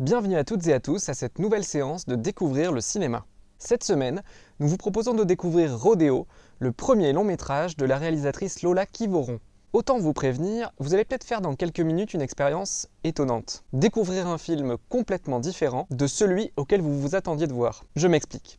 Bienvenue à toutes et à tous à cette nouvelle séance de Découvrir le cinéma. Cette semaine, nous vous proposons de découvrir Rodéo, le premier long métrage de la réalisatrice Lola Kivoron. Autant vous prévenir, vous allez peut-être faire dans quelques minutes une expérience étonnante. Découvrir un film complètement différent de celui auquel vous vous attendiez de voir. Je m'explique.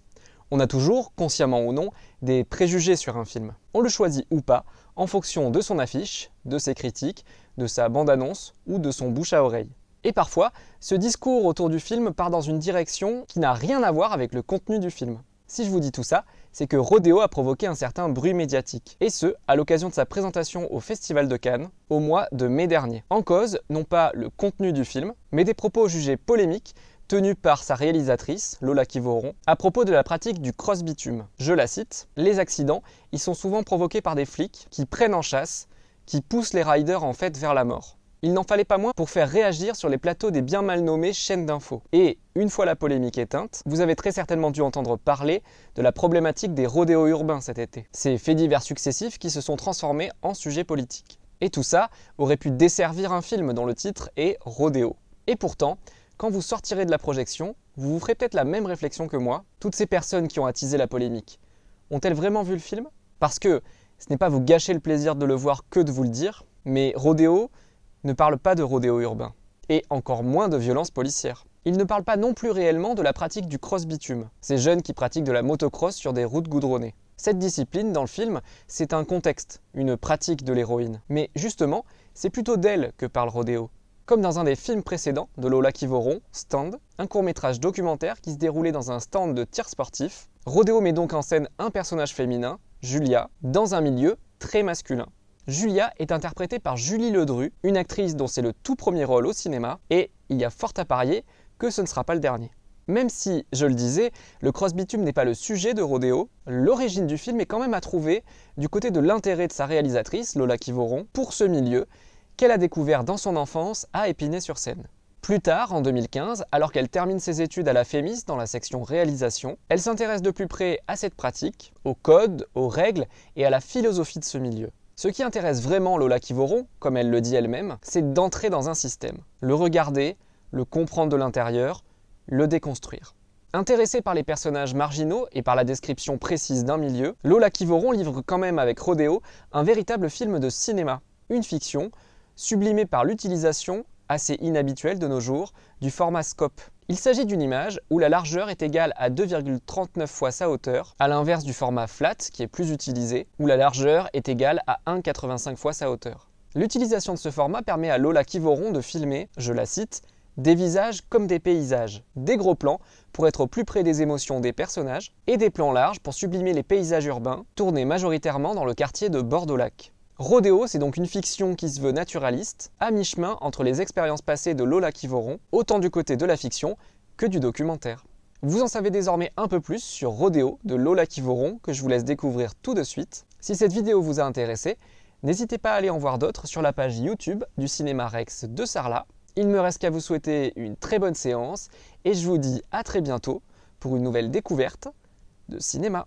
On a toujours, consciemment ou non, des préjugés sur un film. On le choisit ou pas en fonction de son affiche, de ses critiques, de sa bande-annonce ou de son bouche à oreille. Et parfois, ce discours autour du film part dans une direction qui n'a rien à voir avec le contenu du film. Si je vous dis tout ça, c'est que Rodeo a provoqué un certain bruit médiatique, et ce, à l'occasion de sa présentation au Festival de Cannes, au mois de mai dernier. En cause, non pas le contenu du film, mais des propos jugés polémiques tenus par sa réalisatrice, Lola Kivoron, à propos de la pratique du cross-bitume. Je la cite, Les accidents, ils sont souvent provoqués par des flics qui prennent en chasse, qui poussent les riders en fait vers la mort. Il n'en fallait pas moins pour faire réagir sur les plateaux des bien mal nommées chaînes d'infos. Et, une fois la polémique éteinte, vous avez très certainement dû entendre parler de la problématique des rodéos urbains cet été. Ces faits divers successifs qui se sont transformés en sujets politiques. Et tout ça aurait pu desservir un film dont le titre est Rodéo. Et pourtant, quand vous sortirez de la projection, vous vous ferez peut-être la même réflexion que moi. Toutes ces personnes qui ont attisé la polémique, ont-elles vraiment vu le film Parce que ce n'est pas vous gâcher le plaisir de le voir que de vous le dire, mais Rodéo, ne parle pas de rodéo urbain, et encore moins de violence policière. Il ne parle pas non plus réellement de la pratique du cross-bitume, ces jeunes qui pratiquent de la motocross sur des routes goudronnées. Cette discipline, dans le film, c'est un contexte, une pratique de l'héroïne. Mais justement, c'est plutôt d'elle que parle Rodéo. Comme dans un des films précédents de Lola Kivoron, Stand, un court-métrage documentaire qui se déroulait dans un stand de tir sportif, Rodéo met donc en scène un personnage féminin, Julia, dans un milieu très masculin. Julia est interprétée par Julie Ledru, une actrice dont c'est le tout premier rôle au cinéma, et il y a fort à parier que ce ne sera pas le dernier. Même si, je le disais, le cross-bitume n'est pas le sujet de Rodéo, l'origine du film est quand même à trouver du côté de l'intérêt de sa réalisatrice, Lola Kivoron, pour ce milieu qu'elle a découvert dans son enfance à Épinay-sur-Seine. Plus tard, en 2015, alors qu'elle termine ses études à la FEMIS dans la section réalisation, elle s'intéresse de plus près à cette pratique, aux codes, aux règles et à la philosophie de ce milieu. Ce qui intéresse vraiment Lola Kivoron, comme elle le dit elle-même, c'est d'entrer dans un système, le regarder, le comprendre de l'intérieur, le déconstruire. Intéressée par les personnages marginaux et par la description précise d'un milieu, Lola Kivoron livre quand même avec Rodéo un véritable film de cinéma, une fiction, sublimée par l'utilisation, assez inhabituelle de nos jours, du format scope, il s'agit d'une image où la largeur est égale à 2,39 fois sa hauteur, à l'inverse du format flat qui est plus utilisé, où la largeur est égale à 1,85 fois sa hauteur. L'utilisation de ce format permet à Lola Kivoron de filmer, je la cite, des visages comme des paysages, des gros plans pour être au plus près des émotions des personnages et des plans larges pour sublimer les paysages urbains, tournés majoritairement dans le quartier de Bordeaux-Lac. Rodéo, c'est donc une fiction qui se veut naturaliste, à mi-chemin entre les expériences passées de Lola Kivoron, autant du côté de la fiction que du documentaire. Vous en savez désormais un peu plus sur Rodéo de Lola Kivoron que je vous laisse découvrir tout de suite. Si cette vidéo vous a intéressé, n'hésitez pas à aller en voir d'autres sur la page YouTube du Cinéma Rex de Sarlat. Il me reste qu'à vous souhaiter une très bonne séance et je vous dis à très bientôt pour une nouvelle découverte de cinéma.